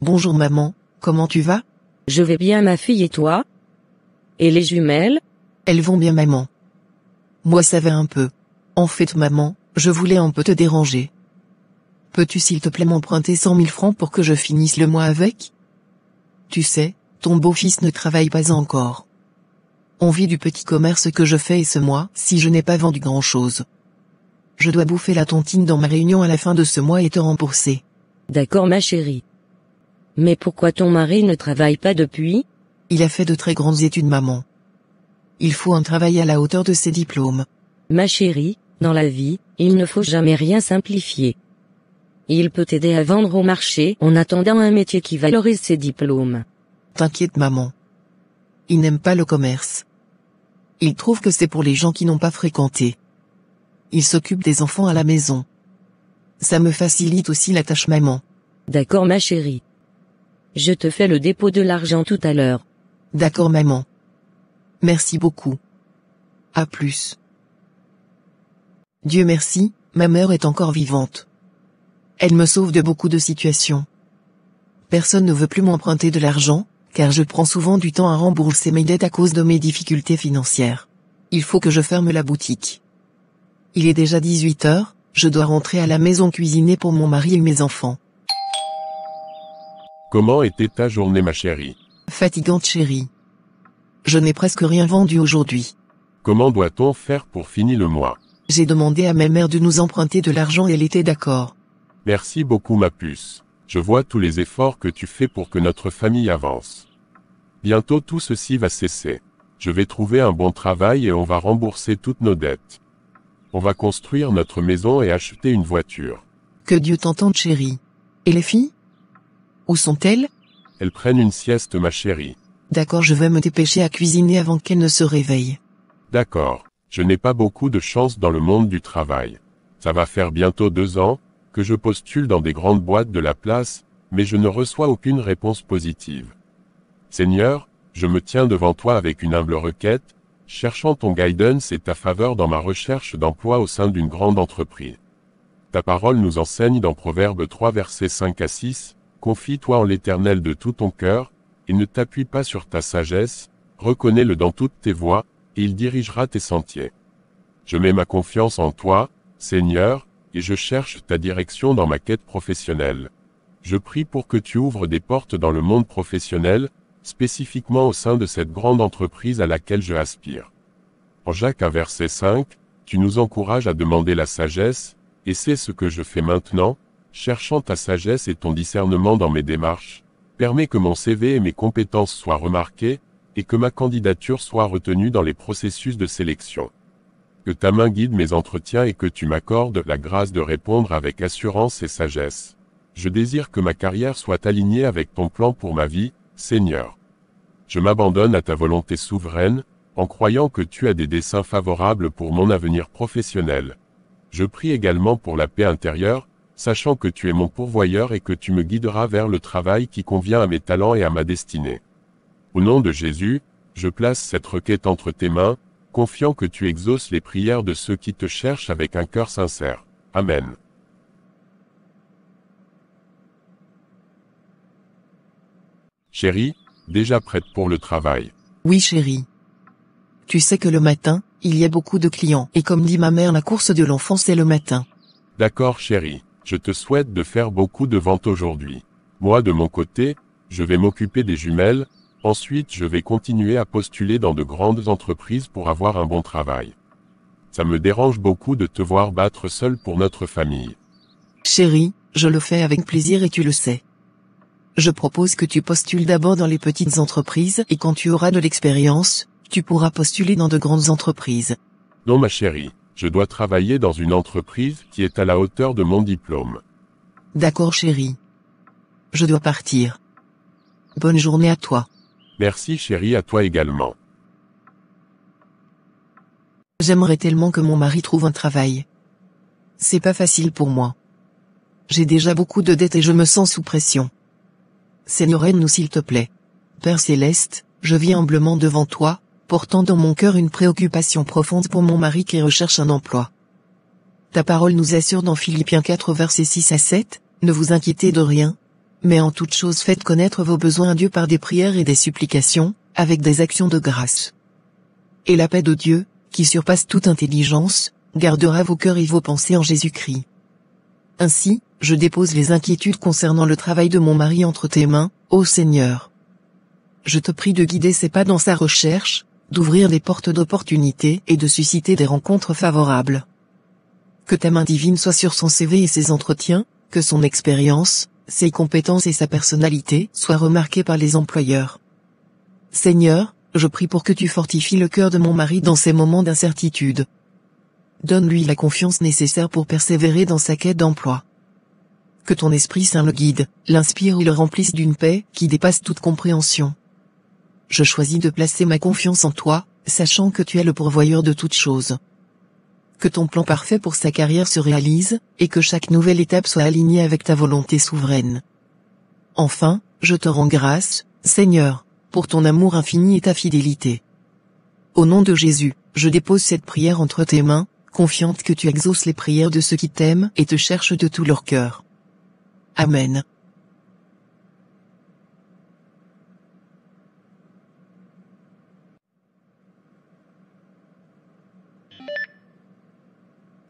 Bonjour maman, comment tu vas Je vais bien ma fille et toi Et les jumelles Elles vont bien maman. Moi ça va un peu. En fait maman, je voulais un peu te déranger. Peux-tu s'il te plaît m'emprunter cent mille francs pour que je finisse le mois avec Tu sais, ton beau-fils ne travaille pas encore. On vit du petit commerce que je fais et ce mois, si je n'ai pas vendu grand-chose. Je dois bouffer la tontine dans ma réunion à la fin de ce mois et te rembourser. D'accord ma chérie. Mais pourquoi ton mari ne travaille pas depuis Il a fait de très grandes études maman. Il faut un travail à la hauteur de ses diplômes. Ma chérie, dans la vie, il ne faut jamais rien simplifier. Il peut t'aider à vendre au marché en attendant un métier qui valorise ses diplômes. T'inquiète maman. Il n'aime pas le commerce. Il trouve que c'est pour les gens qui n'ont pas fréquenté. Il s'occupe des enfants à la maison. Ça me facilite aussi la tâche maman. D'accord ma chérie. Je te fais le dépôt de l'argent tout à l'heure. D'accord maman. Merci beaucoup. À plus. Dieu merci, ma mère est encore vivante. Elle me sauve de beaucoup de situations. Personne ne veut plus m'emprunter de l'argent, car je prends souvent du temps à rembourser mes dettes à cause de mes difficultés financières. Il faut que je ferme la boutique. Il est déjà 18 heures, je dois rentrer à la maison cuisiner pour mon mari et mes enfants. Comment était ta journée ma chérie Fatigante chérie. Je n'ai presque rien vendu aujourd'hui. Comment doit-on faire pour finir le mois J'ai demandé à ma mère de nous emprunter de l'argent et elle était d'accord. Merci beaucoup ma puce. Je vois tous les efforts que tu fais pour que notre famille avance. Bientôt tout ceci va cesser. Je vais trouver un bon travail et on va rembourser toutes nos dettes. On va construire notre maison et acheter une voiture. Que Dieu t'entende chérie. Et les filles où sont-elles Elles prennent une sieste, ma chérie. D'accord, je vais me dépêcher à cuisiner avant qu'elles ne se réveillent. D'accord. Je n'ai pas beaucoup de chance dans le monde du travail. Ça va faire bientôt deux ans que je postule dans des grandes boîtes de la place, mais je ne reçois aucune réponse positive. Seigneur, je me tiens devant toi avec une humble requête, cherchant ton guidance et ta faveur dans ma recherche d'emploi au sein d'une grande entreprise. Ta parole nous enseigne dans Proverbe 3 versets 5 à 6, Confie-toi en l'Éternel de tout ton cœur, et ne t'appuie pas sur ta sagesse, reconnais-le dans toutes tes voies, et il dirigera tes sentiers. Je mets ma confiance en toi, Seigneur, et je cherche ta direction dans ma quête professionnelle. Je prie pour que tu ouvres des portes dans le monde professionnel, spécifiquement au sein de cette grande entreprise à laquelle je aspire. En Jacques 1 verset 5, tu nous encourages à demander la sagesse, et c'est ce que je fais maintenant, cherchant ta sagesse et ton discernement dans mes démarches, permets que mon CV et mes compétences soient remarquées, et que ma candidature soit retenue dans les processus de sélection. Que ta main guide mes entretiens et que tu m'accordes la grâce de répondre avec assurance et sagesse. Je désire que ma carrière soit alignée avec ton plan pour ma vie, Seigneur. Je m'abandonne à ta volonté souveraine, en croyant que tu as des desseins favorables pour mon avenir professionnel. Je prie également pour la paix intérieure, sachant que tu es mon pourvoyeur et que tu me guideras vers le travail qui convient à mes talents et à ma destinée. Au nom de Jésus, je place cette requête entre tes mains, confiant que tu exauces les prières de ceux qui te cherchent avec un cœur sincère. Amen. Chérie, déjà prête pour le travail. Oui chérie. Tu sais que le matin, il y a beaucoup de clients et comme dit ma mère, la course de l'enfant c'est le matin. D'accord chérie. Je te souhaite de faire beaucoup de ventes aujourd'hui. Moi de mon côté, je vais m'occuper des jumelles, ensuite je vais continuer à postuler dans de grandes entreprises pour avoir un bon travail. Ça me dérange beaucoup de te voir battre seul pour notre famille. Chérie, je le fais avec plaisir et tu le sais. Je propose que tu postules d'abord dans les petites entreprises et quand tu auras de l'expérience, tu pourras postuler dans de grandes entreprises. Non ma chérie, je dois travailler dans une entreprise qui est à la hauteur de mon diplôme. D'accord chérie. Je dois partir. Bonne journée à toi. Merci chérie à toi également. J'aimerais tellement que mon mari trouve un travail. C'est pas facile pour moi. J'ai déjà beaucoup de dettes et je me sens sous pression. Seigneur aide-nous s'il te plaît. Père céleste, je viens humblement devant toi, portant dans mon cœur une préoccupation profonde pour mon mari qui recherche un emploi. Ta parole nous assure dans Philippiens 4 versets 6 à 7, Ne vous inquiétez de rien, mais en toute chose faites connaître vos besoins à Dieu par des prières et des supplications, avec des actions de grâce. Et la paix de Dieu, qui surpasse toute intelligence, gardera vos cœurs et vos pensées en Jésus-Christ. Ainsi, je dépose les inquiétudes concernant le travail de mon mari entre tes mains, ô Seigneur. Je te prie de guider ses pas dans sa recherche, d'ouvrir des portes d'opportunités et de susciter des rencontres favorables. Que ta main divine soit sur son CV et ses entretiens, que son expérience, ses compétences et sa personnalité soient remarquées par les employeurs. Seigneur, je prie pour que tu fortifies le cœur de mon mari dans ces moments d'incertitude. Donne-lui la confiance nécessaire pour persévérer dans sa quête d'emploi. Que ton Esprit Saint le guide, l'inspire et le remplisse d'une paix qui dépasse toute compréhension je choisis de placer ma confiance en toi, sachant que tu es le pourvoyeur de toutes choses. Que ton plan parfait pour sa carrière se réalise, et que chaque nouvelle étape soit alignée avec ta volonté souveraine. Enfin, je te rends grâce, Seigneur, pour ton amour infini et ta fidélité. Au nom de Jésus, je dépose cette prière entre tes mains, confiante que tu exauces les prières de ceux qui t'aiment et te cherchent de tout leur cœur. Amen.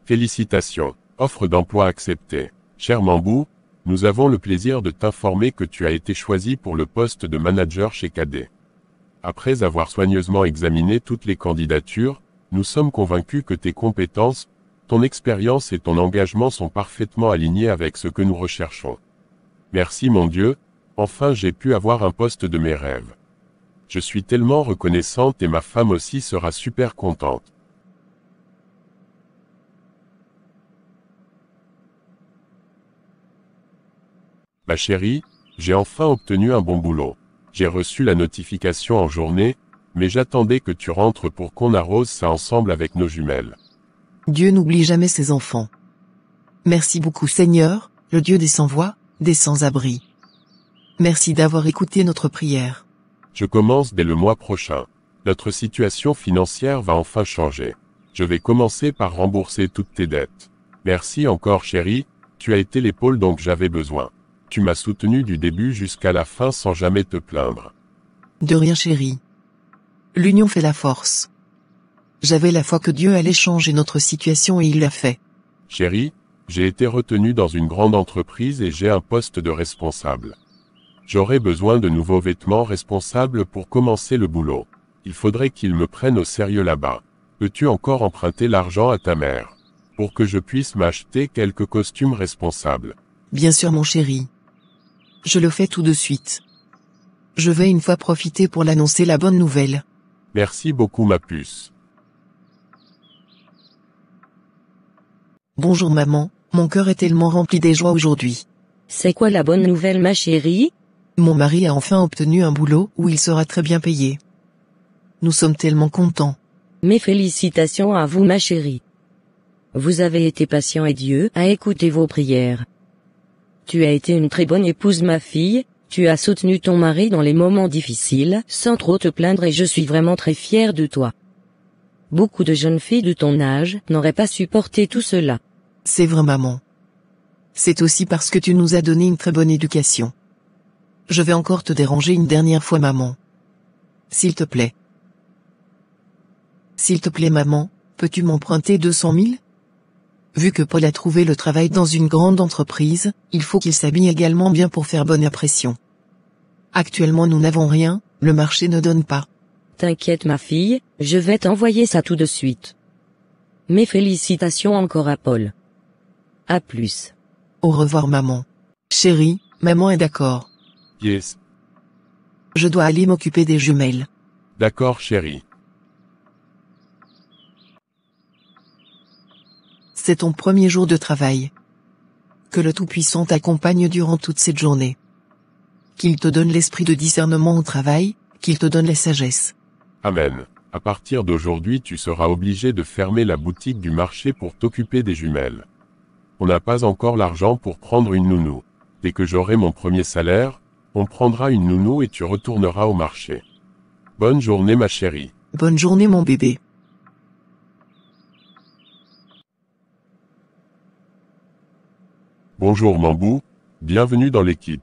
Félicitations. Offre d'emploi acceptée. Cher Mambou, nous avons le plaisir de t'informer que tu as été choisi pour le poste de manager chez Cadet. Après avoir soigneusement examiné toutes les candidatures, nous sommes convaincus que tes compétences, ton expérience et ton engagement sont parfaitement alignés avec ce que nous recherchons. Merci mon Dieu, enfin j'ai pu avoir un poste de mes rêves. Je suis tellement reconnaissante et ma femme aussi sera super contente. Ma chérie, j'ai enfin obtenu un bon boulot. J'ai reçu la notification en journée, mais j'attendais que tu rentres pour qu'on arrose ça ensemble avec nos jumelles. Dieu n'oublie jamais ses enfants. Merci beaucoup Seigneur, le Dieu des sans-voix, des sans-abri. Merci d'avoir écouté notre prière. Je commence dès le mois prochain. Notre situation financière va enfin changer. Je vais commencer par rembourser toutes tes dettes. Merci encore chérie, tu as été l'épaule dont j'avais besoin. Tu m'as soutenu du début jusqu'à la fin sans jamais te plaindre. De rien chérie. L'union fait la force. J'avais la foi que Dieu allait changer notre situation et il l'a fait. Chérie, j'ai été retenu dans une grande entreprise et j'ai un poste de responsable. J'aurais besoin de nouveaux vêtements responsables pour commencer le boulot. Il faudrait qu'ils me prennent au sérieux là-bas. Peux-tu encore emprunter l'argent à ta mère Pour que je puisse m'acheter quelques costumes responsables. Bien sûr mon chéri. Je le fais tout de suite. Je vais une fois profiter pour l'annoncer la bonne nouvelle. Merci beaucoup ma puce. Bonjour maman, mon cœur est tellement rempli des joies aujourd'hui. C'est quoi la bonne nouvelle ma chérie Mon mari a enfin obtenu un boulot où il sera très bien payé. Nous sommes tellement contents. Mes félicitations à vous ma chérie. Vous avez été patient et Dieu a écouté vos prières. Tu as été une très bonne épouse ma fille, tu as soutenu ton mari dans les moments difficiles sans trop te plaindre et je suis vraiment très fière de toi. Beaucoup de jeunes filles de ton âge n'auraient pas supporté tout cela. C'est vrai maman. C'est aussi parce que tu nous as donné une très bonne éducation. Je vais encore te déranger une dernière fois maman. S'il te plaît. S'il te plaît maman, peux-tu m'emprunter 200 000 Vu que Paul a trouvé le travail dans une grande entreprise, il faut qu'il s'habille également bien pour faire bonne impression. Actuellement nous n'avons rien, le marché ne donne pas. T'inquiète ma fille, je vais t'envoyer ça tout de suite. Mes félicitations encore à Paul. À plus. Au revoir maman. Chérie, maman est d'accord. Yes. Je dois aller m'occuper des jumelles. D'accord chérie. C'est ton premier jour de travail. Que le Tout-Puissant t'accompagne durant toute cette journée. Qu'il te donne l'esprit de discernement au travail, qu'il te donne la sagesse. Amen. À partir d'aujourd'hui, tu seras obligé de fermer la boutique du marché pour t'occuper des jumelles. On n'a pas encore l'argent pour prendre une nounou. Dès que j'aurai mon premier salaire, on prendra une nounou et tu retourneras au marché. Bonne journée ma chérie. Bonne journée mon bébé. Bonjour Mambou, bienvenue dans l'équipe.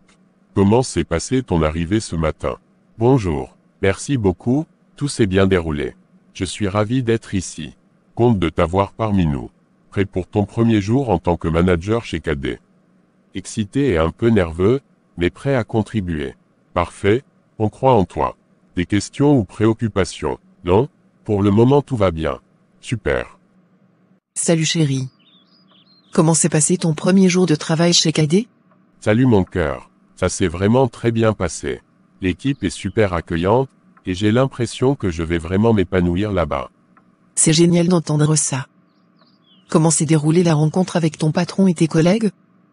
Comment s'est passé ton arrivée ce matin Bonjour, merci beaucoup, tout s'est bien déroulé. Je suis ravi d'être ici. Compte de t'avoir parmi nous. Prêt pour ton premier jour en tant que manager chez KD. Excité et un peu nerveux, mais prêt à contribuer. Parfait, on croit en toi. Des questions ou préoccupations Non Pour le moment tout va bien. Super. Salut chérie. Comment s'est passé ton premier jour de travail chez KD Salut mon cœur. Ça s'est vraiment très bien passé. L'équipe est super accueillante, et j'ai l'impression que je vais vraiment m'épanouir là-bas. C'est génial d'entendre ça. Comment s'est déroulée la rencontre avec ton patron et tes collègues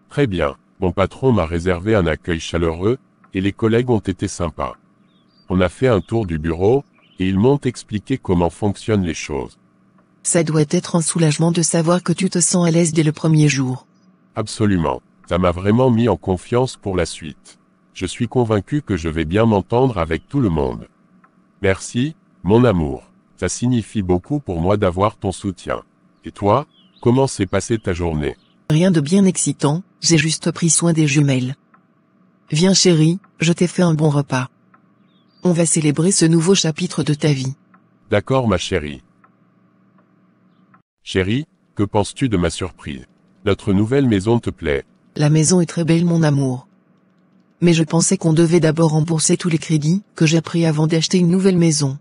Très bien. Mon patron m'a réservé un accueil chaleureux, et les collègues ont été sympas. On a fait un tour du bureau, et ils m'ont expliqué comment fonctionnent les choses. Ça doit être un soulagement de savoir que tu te sens à l'aise dès le premier jour. Absolument. Ça m'a vraiment mis en confiance pour la suite. Je suis convaincu que je vais bien m'entendre avec tout le monde. Merci, mon amour. Ça signifie beaucoup pour moi d'avoir ton soutien. Et toi, comment s'est passée ta journée Rien de bien excitant, j'ai juste pris soin des jumelles. Viens chérie, je t'ai fait un bon repas. On va célébrer ce nouveau chapitre de ta vie. D'accord ma chérie. Chérie, que penses-tu de ma surprise Notre nouvelle maison te plaît La maison est très belle mon amour. Mais je pensais qu'on devait d'abord rembourser tous les crédits que j'ai pris avant d'acheter une nouvelle maison.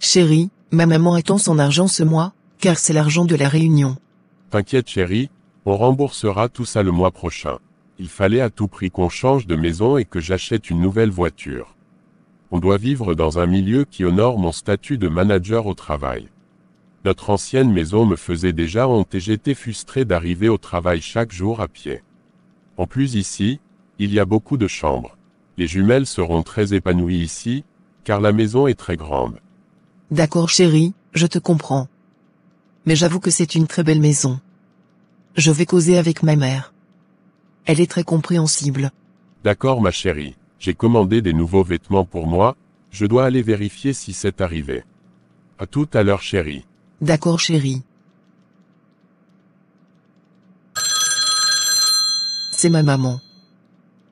Chérie, ma maman attend son argent ce mois, car c'est l'argent de la réunion. T'inquiète chérie, on remboursera tout ça le mois prochain. Il fallait à tout prix qu'on change de maison et que j'achète une nouvelle voiture. On doit vivre dans un milieu qui honore mon statut de manager au travail. Notre ancienne maison me faisait déjà honte et j'étais frustré d'arriver au travail chaque jour à pied. En plus ici, il y a beaucoup de chambres. Les jumelles seront très épanouies ici, car la maison est très grande. D'accord chérie, je te comprends. Mais j'avoue que c'est une très belle maison. Je vais causer avec ma mère. Elle est très compréhensible. D'accord ma chérie, j'ai commandé des nouveaux vêtements pour moi, je dois aller vérifier si c'est arrivé. À tout à l'heure chérie. D'accord chérie. C'est ma maman.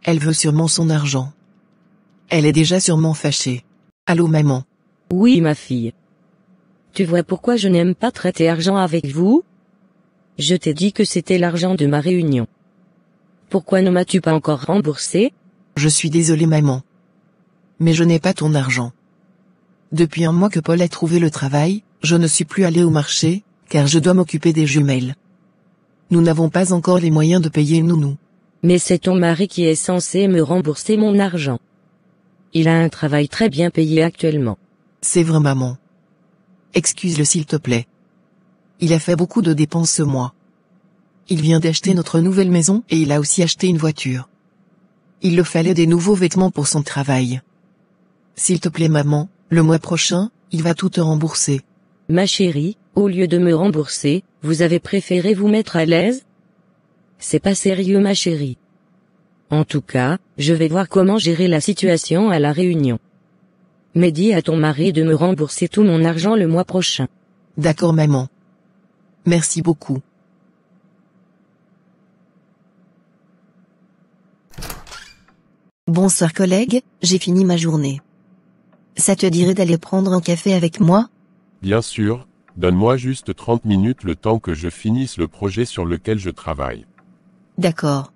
Elle veut sûrement son argent. Elle est déjà sûrement fâchée. Allô maman. Oui ma fille. Tu vois pourquoi je n'aime pas traiter argent avec vous Je t'ai dit que c'était l'argent de ma réunion. Pourquoi ne m'as-tu pas encore remboursé Je suis désolée maman. Mais je n'ai pas ton argent. Depuis un mois que Paul a trouvé le travail, je ne suis plus allé au marché, car je dois m'occuper des jumelles. Nous n'avons pas encore les moyens de payer nounou. Mais c'est ton mari qui est censé me rembourser mon argent. Il a un travail très bien payé actuellement. C'est vrai maman. Excuse-le s'il te plaît. Il a fait beaucoup de dépenses ce mois. Il vient d'acheter notre nouvelle maison et il a aussi acheté une voiture. Il le fallait des nouveaux vêtements pour son travail. S'il te plaît maman, le mois prochain, il va tout te rembourser. Ma chérie, au lieu de me rembourser, vous avez préféré vous mettre à l'aise C'est pas sérieux ma chérie. En tout cas, je vais voir comment gérer la situation à la réunion. Mais dis à ton mari de me rembourser tout mon argent le mois prochain. D'accord maman. Merci beaucoup. Bonsoir collègue, j'ai fini ma journée. Ça te dirait d'aller prendre un café avec moi Bien sûr, donne-moi juste 30 minutes le temps que je finisse le projet sur lequel je travaille. D'accord.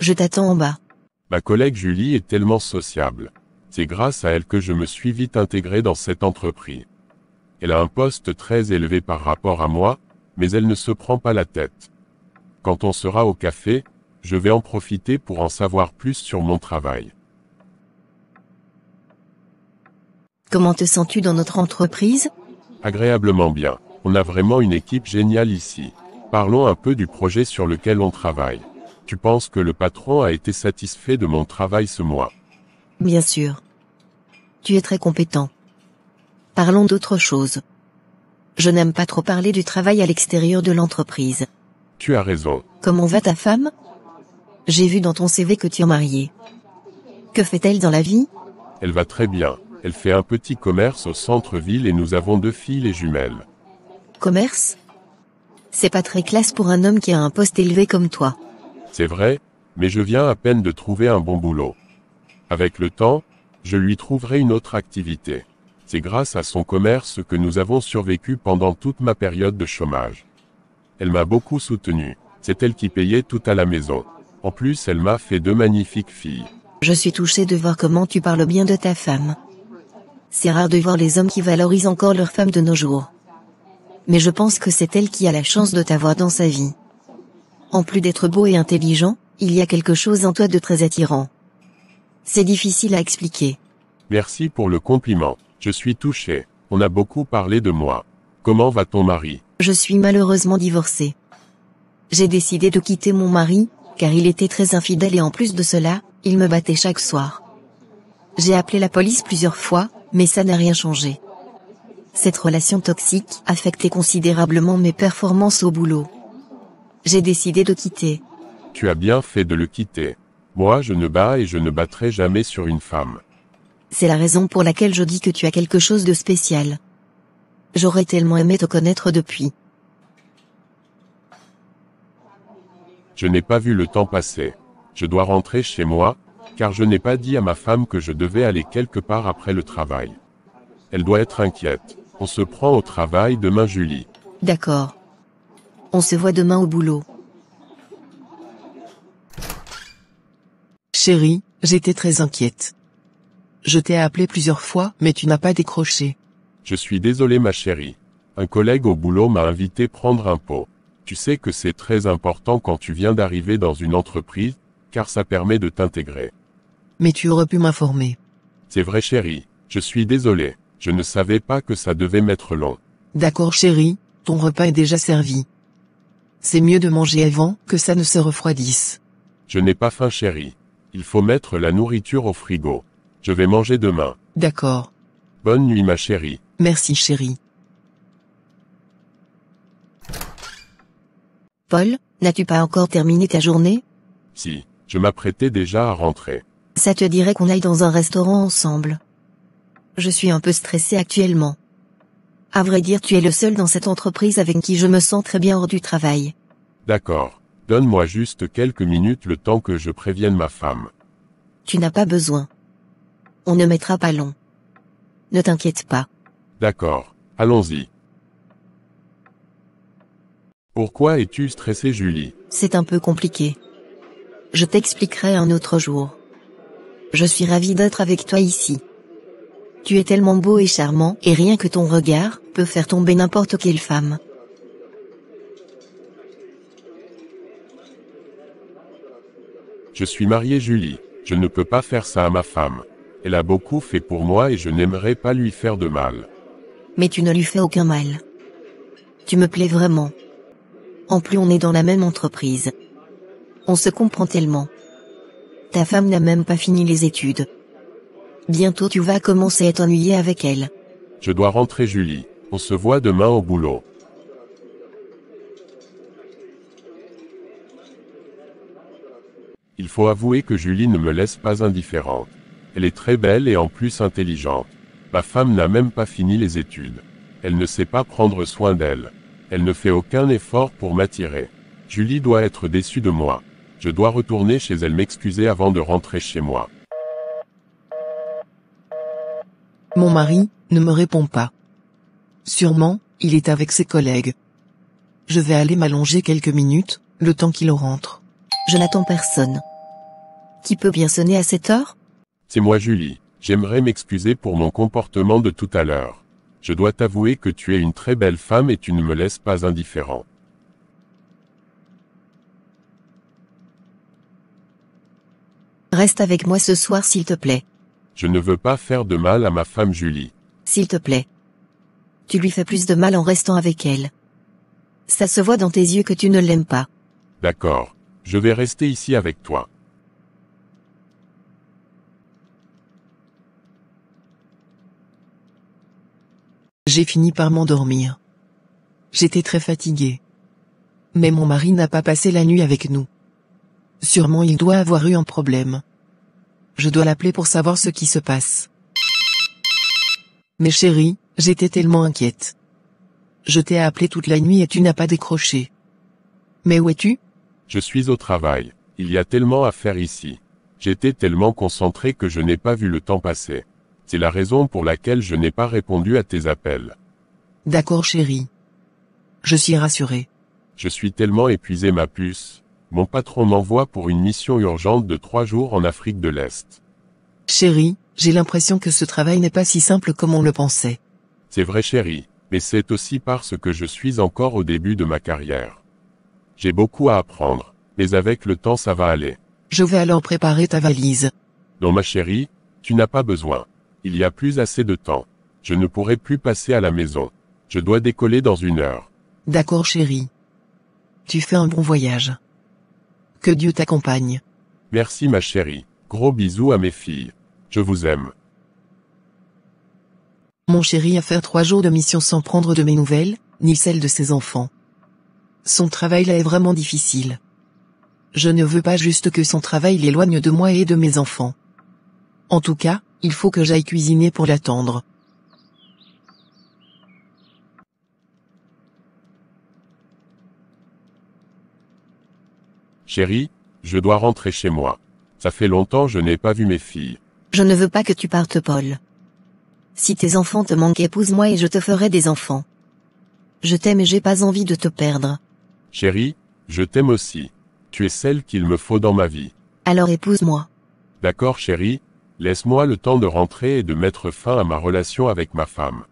Je t'attends en bas. Ma collègue Julie est tellement sociable. C'est grâce à elle que je me suis vite intégré dans cette entreprise. Elle a un poste très élevé par rapport à moi, mais elle ne se prend pas la tête. Quand on sera au café, je vais en profiter pour en savoir plus sur mon travail. Comment te sens-tu dans notre entreprise agréablement bien. On a vraiment une équipe géniale ici. Parlons un peu du projet sur lequel on travaille. Tu penses que le patron a été satisfait de mon travail ce mois Bien sûr. Tu es très compétent. Parlons d'autre chose. Je n'aime pas trop parler du travail à l'extérieur de l'entreprise. Tu as raison. Comment va ta femme J'ai vu dans ton CV que tu es marié. Que fait-elle dans la vie Elle va très bien. Elle fait un petit commerce au centre-ville et nous avons deux filles et jumelles. Commerce C'est pas très classe pour un homme qui a un poste élevé comme toi. C'est vrai, mais je viens à peine de trouver un bon boulot. Avec le temps, je lui trouverai une autre activité. C'est grâce à son commerce que nous avons survécu pendant toute ma période de chômage. Elle m'a beaucoup soutenu. C'est elle qui payait tout à la maison. En plus, elle m'a fait deux magnifiques filles. Je suis touchée de voir comment tu parles bien de ta femme c'est rare de voir les hommes qui valorisent encore leurs femmes de nos jours. Mais je pense que c'est elle qui a la chance de t'avoir dans sa vie. En plus d'être beau et intelligent, il y a quelque chose en toi de très attirant. C'est difficile à expliquer. Merci pour le compliment. Je suis touchée. On a beaucoup parlé de moi. Comment va ton mari Je suis malheureusement divorcée. J'ai décidé de quitter mon mari, car il était très infidèle et en plus de cela, il me battait chaque soir. J'ai appelé la police plusieurs fois, mais ça n'a rien changé. Cette relation toxique affectait considérablement mes performances au boulot. J'ai décidé de quitter. Tu as bien fait de le quitter. Moi, je ne bats et je ne battrai jamais sur une femme. C'est la raison pour laquelle je dis que tu as quelque chose de spécial. J'aurais tellement aimé te connaître depuis. Je n'ai pas vu le temps passer. Je dois rentrer chez moi, car je n'ai pas dit à ma femme que je devais aller quelque part après le travail. Elle doit être inquiète. On se prend au travail demain, Julie. D'accord. On se voit demain au boulot. Chérie, j'étais très inquiète. Je t'ai appelé plusieurs fois, mais tu n'as pas décroché. Je suis désolé ma chérie. Un collègue au boulot m'a invité prendre un pot. Tu sais que c'est très important quand tu viens d'arriver dans une entreprise, car ça permet de t'intégrer. Mais tu aurais pu m'informer. C'est vrai chérie, je suis désolé, je ne savais pas que ça devait m'être long. D'accord chérie, ton repas est déjà servi. C'est mieux de manger avant que ça ne se refroidisse. Je n'ai pas faim chérie. Il faut mettre la nourriture au frigo. Je vais manger demain. D'accord. Bonne nuit ma chérie. Merci chérie. Paul, n'as-tu pas encore terminé ta journée Si, je m'apprêtais déjà à rentrer. Ça te dirait qu'on aille dans un restaurant ensemble Je suis un peu stressée actuellement. À vrai dire, tu es le seul dans cette entreprise avec qui je me sens très bien hors du travail. D'accord. Donne-moi juste quelques minutes le temps que je prévienne ma femme. Tu n'as pas besoin. On ne mettra pas long. Ne t'inquiète pas. D'accord. Allons-y. Pourquoi es-tu stressée Julie C'est un peu compliqué. Je t'expliquerai un autre jour. Je suis ravie d'être avec toi ici. Tu es tellement beau et charmant et rien que ton regard peut faire tomber n'importe quelle femme. Je suis marié Julie, je ne peux pas faire ça à ma femme. Elle a beaucoup fait pour moi et je n'aimerais pas lui faire de mal. Mais tu ne lui fais aucun mal. Tu me plais vraiment. En plus on est dans la même entreprise. On se comprend tellement. Ta femme n'a même pas fini les études. Bientôt tu vas commencer à t'ennuyer avec elle. Je dois rentrer Julie. On se voit demain au boulot. Il faut avouer que Julie ne me laisse pas indifférente. Elle est très belle et en plus intelligente. Ma femme n'a même pas fini les études. Elle ne sait pas prendre soin d'elle. Elle ne fait aucun effort pour m'attirer. Julie doit être déçue de moi. Je dois retourner chez elle m'excuser avant de rentrer chez moi. Mon mari ne me répond pas. Sûrement, il est avec ses collègues. Je vais aller m'allonger quelques minutes, le temps qu'il rentre. Je n'attends personne. Qui peut bien sonner à cette heure C'est moi Julie. J'aimerais m'excuser pour mon comportement de tout à l'heure. Je dois t'avouer que tu es une très belle femme et tu ne me laisses pas indifférent. Reste avec moi ce soir s'il te plaît. Je ne veux pas faire de mal à ma femme Julie. S'il te plaît. Tu lui fais plus de mal en restant avec elle. Ça se voit dans tes yeux que tu ne l'aimes pas. D'accord. Je vais rester ici avec toi. J'ai fini par m'endormir. J'étais très fatiguée. Mais mon mari n'a pas passé la nuit avec nous. Sûrement il doit avoir eu un problème je dois l'appeler pour savoir ce qui se passe. Mais chérie, j'étais tellement inquiète. Je t'ai appelé toute la nuit et tu n'as pas décroché. Mais où es-tu Je suis au travail. Il y a tellement à faire ici. J'étais tellement concentré que je n'ai pas vu le temps passer. C'est la raison pour laquelle je n'ai pas répondu à tes appels. D'accord chérie. Je suis rassurée. Je suis tellement épuisée, ma puce. Mon patron m'envoie pour une mission urgente de trois jours en Afrique de l'Est. Chérie, j'ai l'impression que ce travail n'est pas si simple comme on le pensait. C'est vrai chérie, mais c'est aussi parce que je suis encore au début de ma carrière. J'ai beaucoup à apprendre, mais avec le temps ça va aller. Je vais alors préparer ta valise. Non ma chérie, tu n'as pas besoin. Il y a plus assez de temps. Je ne pourrai plus passer à la maison. Je dois décoller dans une heure. D'accord chérie. Tu fais un bon voyage. Que Dieu t'accompagne. Merci ma chérie. Gros bisous à mes filles. Je vous aime. Mon chéri a fait trois jours de mission sans prendre de mes nouvelles, ni celles de ses enfants. Son travail là est vraiment difficile. Je ne veux pas juste que son travail l'éloigne de moi et de mes enfants. En tout cas, il faut que j'aille cuisiner pour l'attendre. Chérie, je dois rentrer chez moi. Ça fait longtemps je n'ai pas vu mes filles. Je ne veux pas que tu partes, Paul. Si tes enfants te manquent, épouse-moi et je te ferai des enfants. Je t'aime et j'ai pas envie de te perdre. Chérie, je t'aime aussi. Tu es celle qu'il me faut dans ma vie. Alors épouse-moi. D'accord, chérie, laisse-moi le temps de rentrer et de mettre fin à ma relation avec ma femme.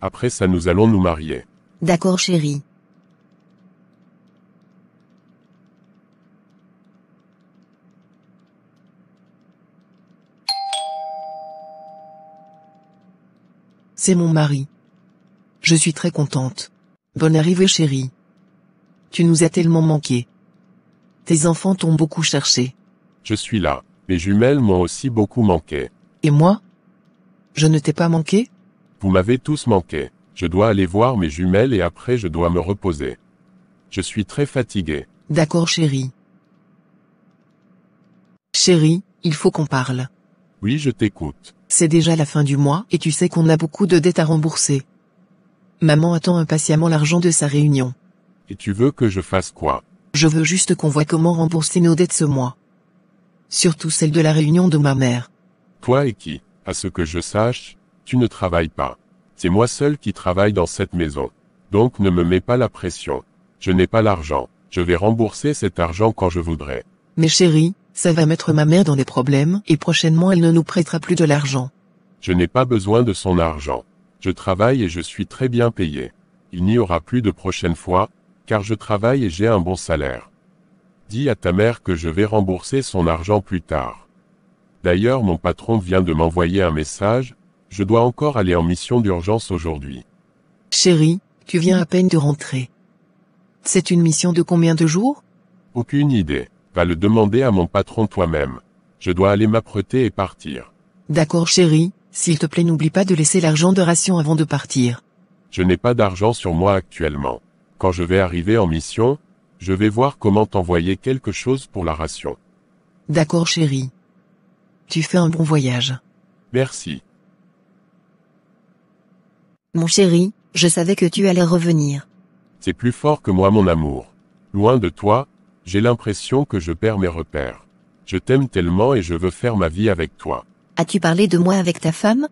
Après ça, nous allons nous marier. D'accord, chérie. C'est mon mari. Je suis très contente. Bonne arrivée chérie. Tu nous as tellement manqué. Tes enfants t'ont beaucoup cherché. Je suis là. Mes jumelles m'ont aussi beaucoup manqué. Et moi Je ne t'ai pas manqué Vous m'avez tous manqué. Je dois aller voir mes jumelles et après je dois me reposer. Je suis très fatiguée. D'accord chérie. Chérie, il faut qu'on parle. Oui, je t'écoute. C'est déjà la fin du mois et tu sais qu'on a beaucoup de dettes à rembourser. Maman attend impatiemment l'argent de sa réunion. Et tu veux que je fasse quoi Je veux juste qu'on voit comment rembourser nos dettes ce mois. Surtout celle de la réunion de ma mère. Toi et qui, à ce que je sache, tu ne travailles pas. C'est moi seul qui travaille dans cette maison. Donc ne me mets pas la pression. Je n'ai pas l'argent. Je vais rembourser cet argent quand je voudrais. Mais chérie, ça va mettre ma mère dans des problèmes et prochainement elle ne nous prêtera plus de l'argent. Je n'ai pas besoin de son argent. Je travaille et je suis très bien payé. Il n'y aura plus de prochaine fois, car je travaille et j'ai un bon salaire. Dis à ta mère que je vais rembourser son argent plus tard. D'ailleurs mon patron vient de m'envoyer un message, je dois encore aller en mission d'urgence aujourd'hui. Chérie, tu viens à peine de rentrer. C'est une mission de combien de jours Aucune idée. Va le demander à mon patron toi-même. Je dois aller m'apprêter et partir. D'accord chéri, s'il te plaît n'oublie pas de laisser l'argent de ration avant de partir. Je n'ai pas d'argent sur moi actuellement. Quand je vais arriver en mission, je vais voir comment t'envoyer quelque chose pour la ration. D'accord chéri. Tu fais un bon voyage. Merci. Mon chéri, je savais que tu allais revenir. C'est plus fort que moi mon amour. Loin de toi, j'ai l'impression que je perds mes repères. Je t'aime tellement et je veux faire ma vie avec toi. As-tu parlé de moi avec ta femme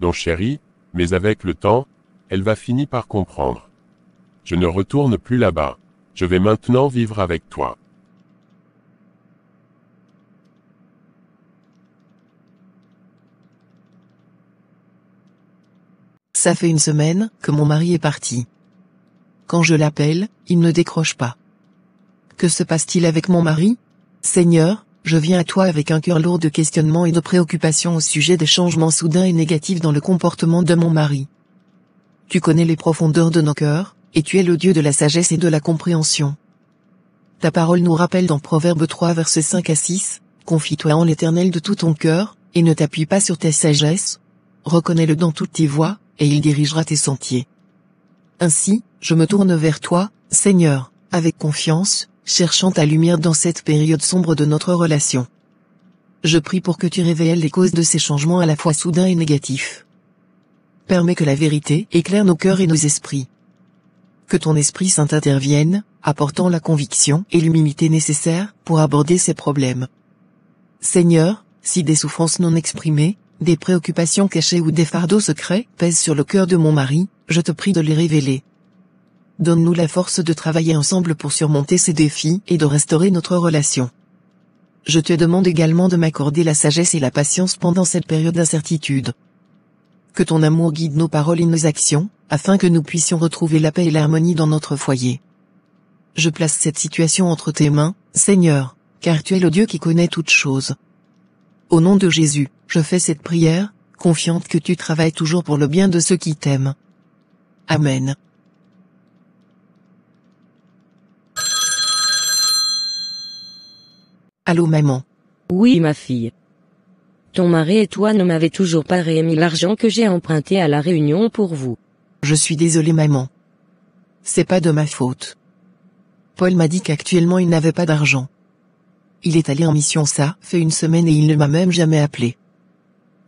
Non chérie, mais avec le temps, elle va finir par comprendre. Je ne retourne plus là-bas. Je vais maintenant vivre avec toi. Ça fait une semaine que mon mari est parti. Quand je l'appelle, il ne décroche pas. Que se passe-t-il avec mon mari Seigneur, je viens à toi avec un cœur lourd de questionnements et de préoccupations au sujet des changements soudains et négatifs dans le comportement de mon mari. Tu connais les profondeurs de nos cœurs, et tu es le Dieu de la sagesse et de la compréhension. Ta parole nous rappelle dans Proverbe 3 verset 5 à 6, Confie-toi en l'Éternel de tout ton cœur, et ne t'appuie pas sur tes sagesse. Reconnais-le dans toutes tes voies, et il dirigera tes sentiers. Ainsi, je me tourne vers toi, Seigneur, avec confiance, cherchant ta lumière dans cette période sombre de notre relation. Je prie pour que tu révèles les causes de ces changements à la fois soudains et négatifs. Permets que la vérité éclaire nos cœurs et nos esprits. Que ton Esprit Saint intervienne, apportant la conviction et l'humilité nécessaires pour aborder ces problèmes. Seigneur, si des souffrances non exprimées, des préoccupations cachées ou des fardeaux secrets pèsent sur le cœur de mon mari, je te prie de les révéler donne-nous la force de travailler ensemble pour surmonter ces défis et de restaurer notre relation. Je te demande également de m'accorder la sagesse et la patience pendant cette période d'incertitude. Que ton amour guide nos paroles et nos actions, afin que nous puissions retrouver la paix et l'harmonie dans notre foyer. Je place cette situation entre tes mains, Seigneur, car tu es le Dieu qui connaît toutes choses. Au nom de Jésus, je fais cette prière, confiante que tu travailles toujours pour le bien de ceux qui t'aiment. Amen. Allô maman. Oui ma fille. Ton mari et toi ne m'avez toujours pas réémis l'argent que j'ai emprunté à la réunion pour vous. Je suis désolée maman. C'est pas de ma faute. Paul m'a dit qu'actuellement il n'avait pas d'argent. Il est allé en mission ça fait une semaine et il ne m'a même jamais appelé.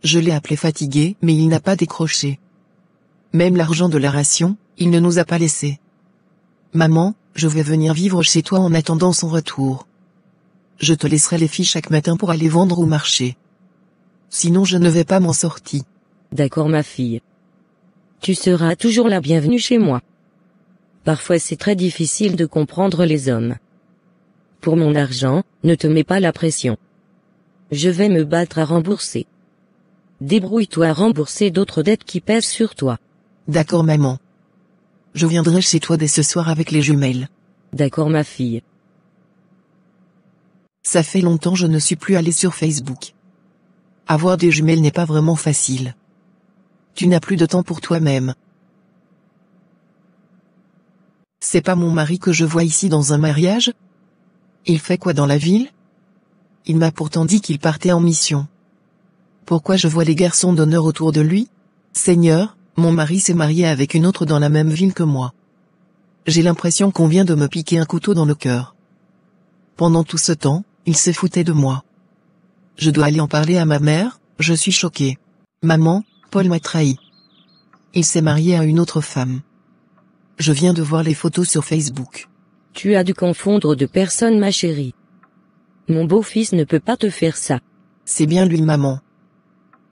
Je l'ai appelé fatigué mais il n'a pas décroché. Même l'argent de la ration, il ne nous a pas laissé. Maman, je vais venir vivre chez toi en attendant son retour. Je te laisserai les filles chaque matin pour aller vendre au marché. Sinon je ne vais pas m'en sortir. D'accord ma fille. Tu seras toujours la bienvenue chez moi. Parfois c'est très difficile de comprendre les hommes. Pour mon argent, ne te mets pas la pression. Je vais me battre à rembourser. Débrouille-toi à rembourser d'autres dettes qui pèsent sur toi. D'accord maman. Je viendrai chez toi dès ce soir avec les jumelles. D'accord ma fille. Ça fait longtemps je ne suis plus allée sur Facebook. Avoir des jumelles n'est pas vraiment facile. Tu n'as plus de temps pour toi-même. C'est pas mon mari que je vois ici dans un mariage Il fait quoi dans la ville Il m'a pourtant dit qu'il partait en mission. Pourquoi je vois les garçons d'honneur autour de lui Seigneur, mon mari s'est marié avec une autre dans la même ville que moi. J'ai l'impression qu'on vient de me piquer un couteau dans le cœur. Pendant tout ce temps, il s'est foutait de moi. Je dois aller en parler à ma mère, je suis choquée. Maman, Paul m'a trahi. Il s'est marié à une autre femme. Je viens de voir les photos sur Facebook. Tu as dû confondre de personnes ma chérie. Mon beau-fils ne peut pas te faire ça. C'est bien lui maman.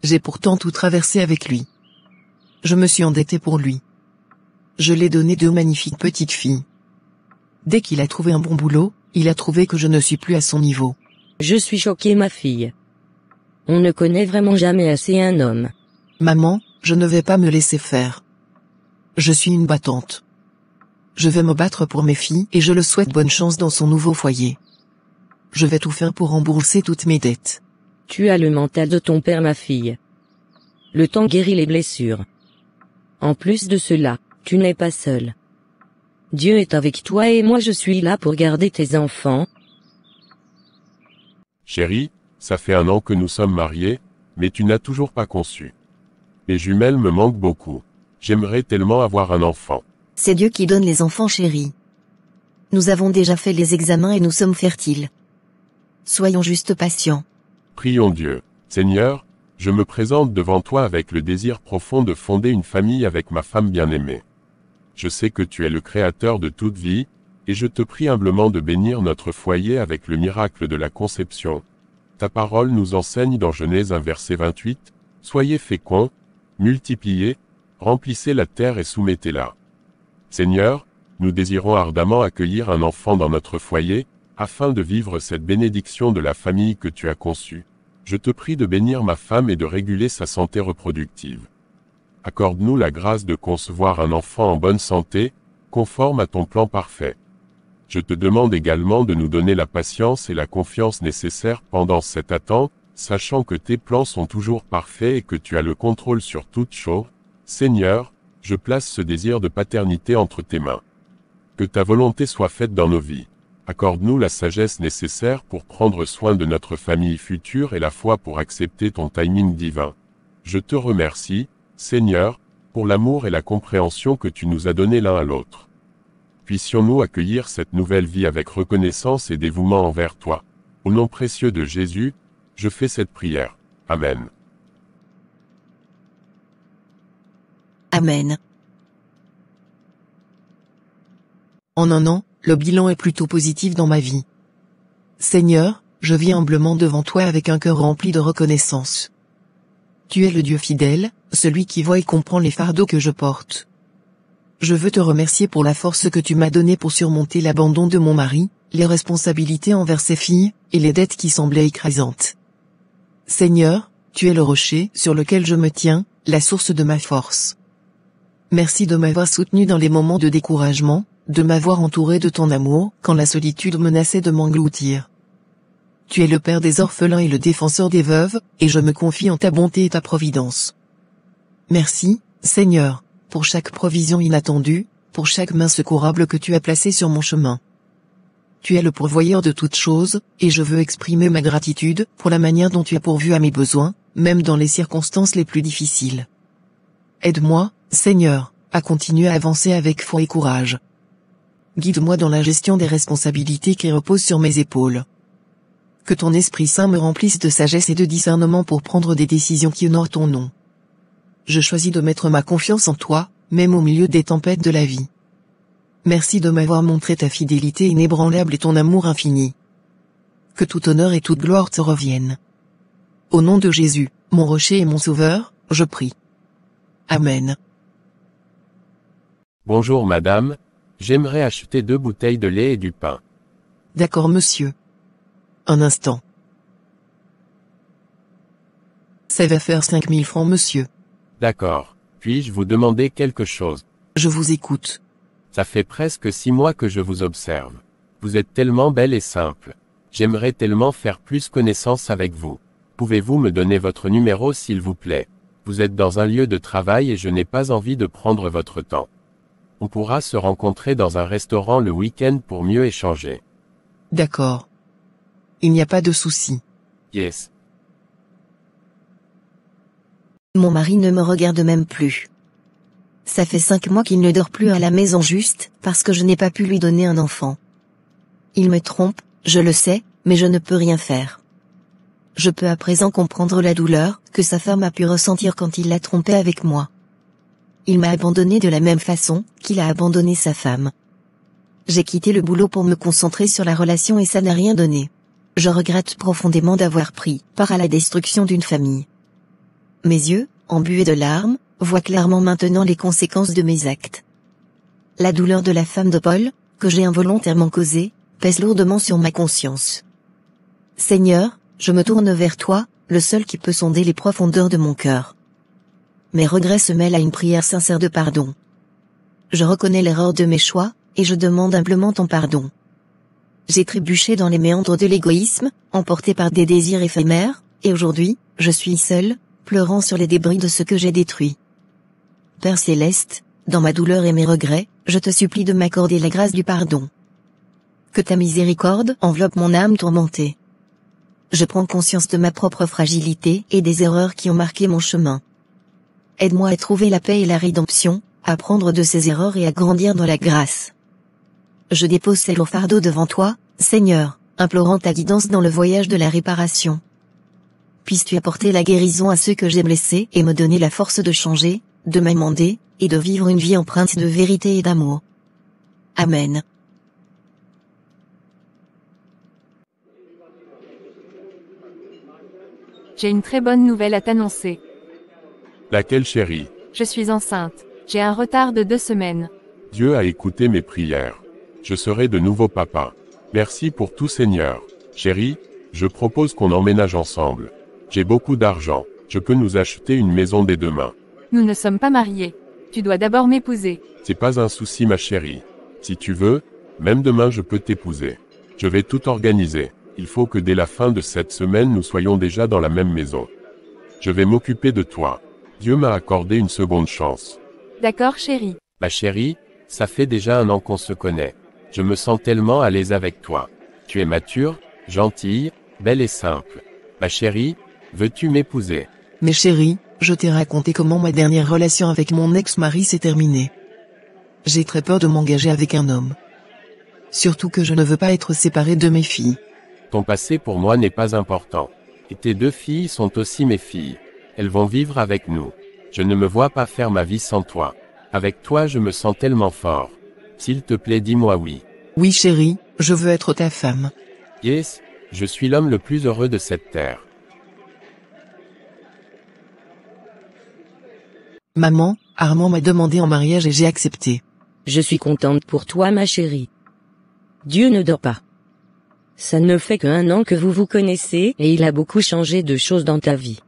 J'ai pourtant tout traversé avec lui. Je me suis endettée pour lui. Je l'ai donné deux magnifiques petites filles. Dès qu'il a trouvé un bon boulot, il a trouvé que je ne suis plus à son niveau. Je suis choquée ma fille. On ne connaît vraiment jamais assez un homme. Maman, je ne vais pas me laisser faire. Je suis une battante. Je vais me battre pour mes filles et je le souhaite bonne chance dans son nouveau foyer. Je vais tout faire pour rembourser toutes mes dettes. Tu as le mental de ton père ma fille. Le temps guérit les blessures. En plus de cela, tu n'es pas seule. Dieu est avec toi et moi je suis là pour garder tes enfants. Chérie, ça fait un an que nous sommes mariés, mais tu n'as toujours pas conçu. Les jumelles me manquent beaucoup. J'aimerais tellement avoir un enfant. C'est Dieu qui donne les enfants, chérie. Nous avons déjà fait les examens et nous sommes fertiles. Soyons juste patients. Prions Dieu. Seigneur, je me présente devant toi avec le désir profond de fonder une famille avec ma femme bien-aimée. Je sais que tu es le Créateur de toute vie, et je te prie humblement de bénir notre foyer avec le miracle de la conception. Ta parole nous enseigne dans Genèse 1 verset 28, Soyez féconds, multipliez, remplissez la terre et soumettez-la. Seigneur, nous désirons ardemment accueillir un enfant dans notre foyer, afin de vivre cette bénédiction de la famille que tu as conçue. Je te prie de bénir ma femme et de réguler sa santé reproductive accorde-nous la grâce de concevoir un enfant en bonne santé, conforme à ton plan parfait. Je te demande également de nous donner la patience et la confiance nécessaires pendant cette attente, sachant que tes plans sont toujours parfaits et que tu as le contrôle sur toute chose. Seigneur, je place ce désir de paternité entre tes mains. Que ta volonté soit faite dans nos vies. Accorde-nous la sagesse nécessaire pour prendre soin de notre famille future et la foi pour accepter ton timing divin. Je te remercie, Seigneur, pour l'amour et la compréhension que tu nous as donné l'un à l'autre. Puissions-nous accueillir cette nouvelle vie avec reconnaissance et dévouement envers toi. Au nom précieux de Jésus, je fais cette prière. Amen. Amen. En un an, le bilan est plutôt positif dans ma vie. Seigneur, je vis humblement devant toi avec un cœur rempli de reconnaissance. Tu es le Dieu fidèle, celui qui voit et comprend les fardeaux que je porte. Je veux te remercier pour la force que tu m'as donnée pour surmonter l'abandon de mon mari, les responsabilités envers ses filles, et les dettes qui semblaient écrasantes. Seigneur, tu es le rocher sur lequel je me tiens, la source de ma force. Merci de m'avoir soutenu dans les moments de découragement, de m'avoir entouré de ton amour quand la solitude menaçait de m'engloutir. Tu es le Père des orphelins et le défenseur des veuves, et je me confie en ta bonté et ta providence. Merci, Seigneur, pour chaque provision inattendue, pour chaque main secourable que tu as placée sur mon chemin. Tu es le pourvoyeur de toutes choses, et je veux exprimer ma gratitude pour la manière dont tu as pourvu à mes besoins, même dans les circonstances les plus difficiles. Aide-moi, Seigneur, à continuer à avancer avec foi et courage. Guide-moi dans la gestion des responsabilités qui reposent sur mes épaules que ton Esprit Saint me remplisse de sagesse et de discernement pour prendre des décisions qui honorent ton nom. Je choisis de mettre ma confiance en toi, même au milieu des tempêtes de la vie. Merci de m'avoir montré ta fidélité inébranlable et ton amour infini. Que tout honneur et toute gloire te reviennent. Au nom de Jésus, mon rocher et mon sauveur, je prie. Amen. Bonjour madame, j'aimerais acheter deux bouteilles de lait et du pain. D'accord monsieur. Un instant. Ça va faire 5000 francs, monsieur. D'accord. Puis-je vous demander quelque chose Je vous écoute. Ça fait presque six mois que je vous observe. Vous êtes tellement belle et simple. J'aimerais tellement faire plus connaissance avec vous. Pouvez-vous me donner votre numéro s'il vous plaît Vous êtes dans un lieu de travail et je n'ai pas envie de prendre votre temps. On pourra se rencontrer dans un restaurant le week-end pour mieux échanger. D'accord. Il n'y a pas de souci. Yes. Mon mari ne me regarde même plus. Ça fait cinq mois qu'il ne dort plus à la maison juste, parce que je n'ai pas pu lui donner un enfant. Il me trompe, je le sais, mais je ne peux rien faire. Je peux à présent comprendre la douleur que sa femme a pu ressentir quand il l'a trompée avec moi. Il m'a abandonné de la même façon qu'il a abandonné sa femme. J'ai quitté le boulot pour me concentrer sur la relation et ça n'a rien donné. Je regrette profondément d'avoir pris part à la destruction d'une famille. Mes yeux, embués de larmes, voient clairement maintenant les conséquences de mes actes. La douleur de la femme de Paul, que j'ai involontairement causée, pèse lourdement sur ma conscience. Seigneur, je me tourne vers toi, le seul qui peut sonder les profondeurs de mon cœur. Mes regrets se mêlent à une prière sincère de pardon. Je reconnais l'erreur de mes choix, et je demande humblement ton pardon. J'ai trébuché dans les méandres de l'égoïsme, emporté par des désirs éphémères, et aujourd'hui, je suis seul, pleurant sur les débris de ce que j'ai détruit. Père céleste, dans ma douleur et mes regrets, je te supplie de m'accorder la grâce du pardon. Que ta miséricorde enveloppe mon âme tourmentée. Je prends conscience de ma propre fragilité et des erreurs qui ont marqué mon chemin. Aide-moi à trouver la paix et la rédemption, à prendre de ces erreurs et à grandir dans la grâce je dépose ces lourds fardeaux devant toi, Seigneur, implorant ta guidance dans le voyage de la réparation. Puisses-tu apporter la guérison à ceux que j'ai blessés et me donner la force de changer, de m'amender, et de vivre une vie empreinte de vérité et d'amour. Amen. J'ai une très bonne nouvelle à t'annoncer. Laquelle chérie Je suis enceinte. J'ai un retard de deux semaines. Dieu a écouté mes prières. Je serai de nouveau papa. Merci pour tout Seigneur. Chérie, je propose qu'on emménage ensemble. J'ai beaucoup d'argent. Je peux nous acheter une maison dès demain. Nous ne sommes pas mariés. Tu dois d'abord m'épouser. C'est pas un souci ma chérie. Si tu veux, même demain je peux t'épouser. Je vais tout organiser. Il faut que dès la fin de cette semaine nous soyons déjà dans la même maison. Je vais m'occuper de toi. Dieu m'a accordé une seconde chance. D'accord chérie. Ma chérie, ça fait déjà un an qu'on se connaît. Je me sens tellement à l'aise avec toi. Tu es mature, gentille, belle et simple. Ma chérie, veux-tu m'épouser Mais chérie, je t'ai raconté comment ma dernière relation avec mon ex-mari s'est terminée. J'ai très peur de m'engager avec un homme. Surtout que je ne veux pas être séparée de mes filles. Ton passé pour moi n'est pas important. Et tes deux filles sont aussi mes filles. Elles vont vivre avec nous. Je ne me vois pas faire ma vie sans toi. Avec toi je me sens tellement fort. S'il te plaît dis-moi oui. Oui chérie, je veux être ta femme. Yes, je suis l'homme le plus heureux de cette terre. Maman, Armand m'a demandé en mariage et j'ai accepté. Je suis contente pour toi ma chérie. Dieu ne dort pas. Ça ne fait qu'un an que vous vous connaissez et il a beaucoup changé de choses dans ta vie.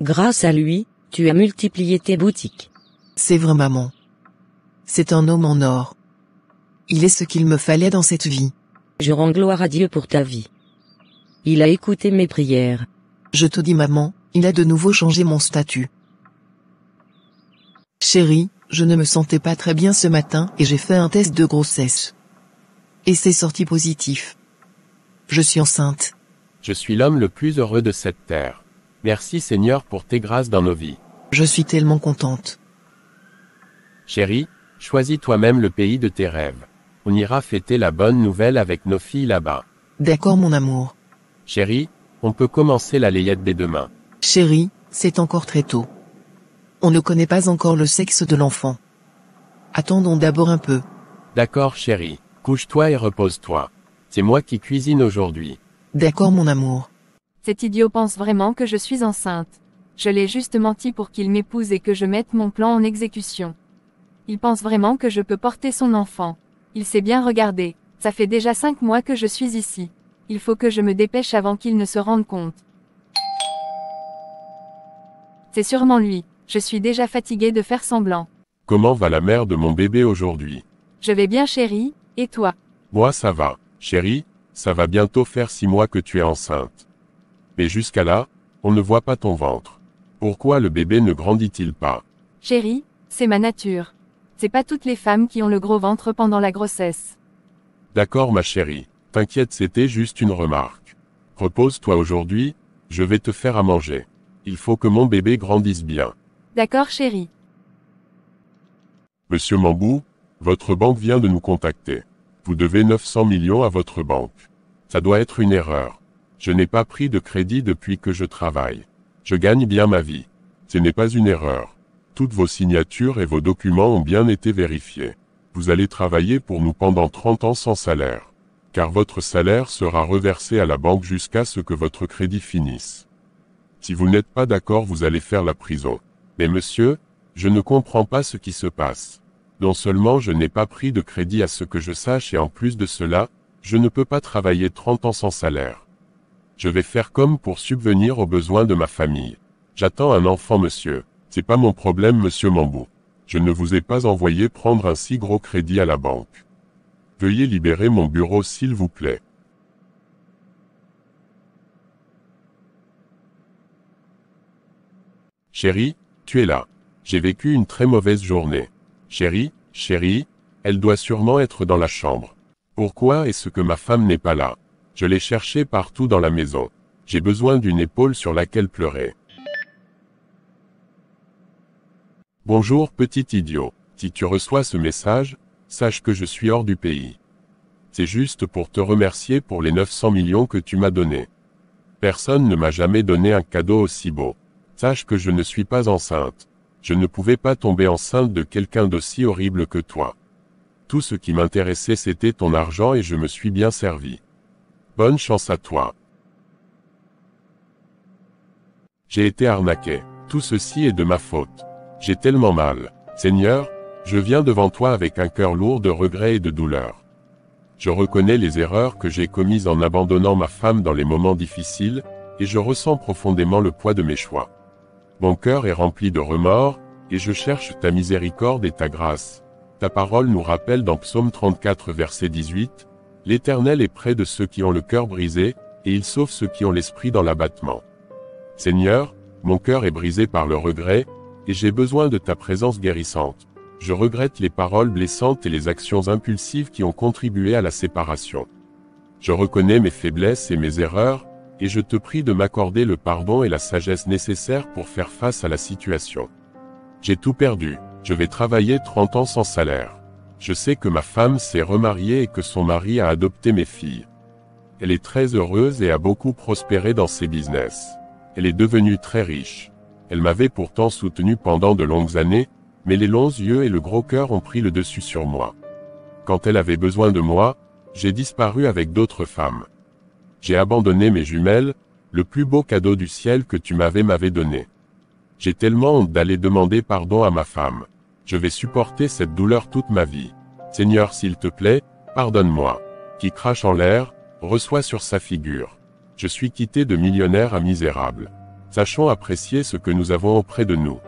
Grâce à lui, tu as multiplié tes boutiques. C'est vrai maman. C'est un homme en or. Il est ce qu'il me fallait dans cette vie. Je rends gloire à Dieu pour ta vie. Il a écouté mes prières. Je te dis maman, il a de nouveau changé mon statut. Chérie, je ne me sentais pas très bien ce matin et j'ai fait un test de grossesse. Et c'est sorti positif. Je suis enceinte. Je suis l'homme le plus heureux de cette terre. Merci Seigneur pour tes grâces dans nos vies. Je suis tellement contente. Chérie, Choisis toi-même le pays de tes rêves. On ira fêter la bonne nouvelle avec nos filles là-bas. D'accord mon amour. Chérie, on peut commencer la layette dès demain. Chérie, c'est encore très tôt. On ne connaît pas encore le sexe de l'enfant. Attendons d'abord un peu. D'accord chérie, couche-toi et repose-toi. C'est moi qui cuisine aujourd'hui. D'accord mon amour. Cet idiot pense vraiment que je suis enceinte. Je l'ai juste menti pour qu'il m'épouse et que je mette mon plan en exécution. Il pense vraiment que je peux porter son enfant. Il s'est bien regardé. Ça fait déjà cinq mois que je suis ici. Il faut que je me dépêche avant qu'il ne se rende compte. C'est sûrement lui. Je suis déjà fatiguée de faire semblant. Comment va la mère de mon bébé aujourd'hui Je vais bien chérie, et toi Moi ça va. Chérie, ça va bientôt faire six mois que tu es enceinte. Mais jusqu'à là, on ne voit pas ton ventre. Pourquoi le bébé ne grandit-il pas Chérie, c'est ma nature. C'est pas toutes les femmes qui ont le gros ventre pendant la grossesse. D'accord ma chérie. T'inquiète c'était juste une remarque. Repose-toi aujourd'hui, je vais te faire à manger. Il faut que mon bébé grandisse bien. D'accord chérie. Monsieur Mambou, votre banque vient de nous contacter. Vous devez 900 millions à votre banque. Ça doit être une erreur. Je n'ai pas pris de crédit depuis que je travaille. Je gagne bien ma vie. Ce n'est pas une erreur. Toutes vos signatures et vos documents ont bien été vérifiés. Vous allez travailler pour nous pendant 30 ans sans salaire. Car votre salaire sera reversé à la banque jusqu'à ce que votre crédit finisse. Si vous n'êtes pas d'accord, vous allez faire la prison. Mais monsieur, je ne comprends pas ce qui se passe. Non seulement je n'ai pas pris de crédit à ce que je sache et en plus de cela, je ne peux pas travailler 30 ans sans salaire. Je vais faire comme pour subvenir aux besoins de ma famille. J'attends un enfant monsieur. C'est pas mon problème, monsieur Mambo. Je ne vous ai pas envoyé prendre un si gros crédit à la banque. Veuillez libérer mon bureau, s'il vous plaît. Chérie, tu es là. J'ai vécu une très mauvaise journée. Chérie, chérie, elle doit sûrement être dans la chambre. Pourquoi est-ce que ma femme n'est pas là Je l'ai cherchée partout dans la maison. J'ai besoin d'une épaule sur laquelle pleurer. Bonjour petit idiot, si tu reçois ce message, sache que je suis hors du pays. C'est juste pour te remercier pour les 900 millions que tu m'as donnés. Personne ne m'a jamais donné un cadeau aussi beau. Sache que je ne suis pas enceinte. Je ne pouvais pas tomber enceinte de quelqu'un d'aussi horrible que toi. Tout ce qui m'intéressait c'était ton argent et je me suis bien servi. Bonne chance à toi. J'ai été arnaqué. Tout ceci est de ma faute. J'ai tellement mal. Seigneur, je viens devant toi avec un cœur lourd de regrets et de douleur. Je reconnais les erreurs que j'ai commises en abandonnant ma femme dans les moments difficiles, et je ressens profondément le poids de mes choix. Mon cœur est rempli de remords, et je cherche ta miséricorde et ta grâce. Ta parole nous rappelle dans Psaume 34 verset 18, L'Éternel est près de ceux qui ont le cœur brisé, et il sauve ceux qui ont l'esprit dans l'abattement. Seigneur, mon cœur est brisé par le regret, et j'ai besoin de ta présence guérissante. Je regrette les paroles blessantes et les actions impulsives qui ont contribué à la séparation. Je reconnais mes faiblesses et mes erreurs, et je te prie de m'accorder le pardon et la sagesse nécessaires pour faire face à la situation. J'ai tout perdu, je vais travailler 30 ans sans salaire. Je sais que ma femme s'est remariée et que son mari a adopté mes filles. Elle est très heureuse et a beaucoup prospéré dans ses business. Elle est devenue très riche. Elle m'avait pourtant soutenu pendant de longues années, mais les longs yeux et le gros cœur ont pris le dessus sur moi. Quand elle avait besoin de moi, j'ai disparu avec d'autres femmes. J'ai abandonné mes jumelles, le plus beau cadeau du ciel que tu m'avais m'avait donné. J'ai tellement honte d'aller demander pardon à ma femme. Je vais supporter cette douleur toute ma vie. Seigneur s'il te plaît, pardonne-moi. Qui crache en l'air, reçoit sur sa figure. Je suis quitté de millionnaire à misérable sachant apprécier ce que nous avons auprès de nous.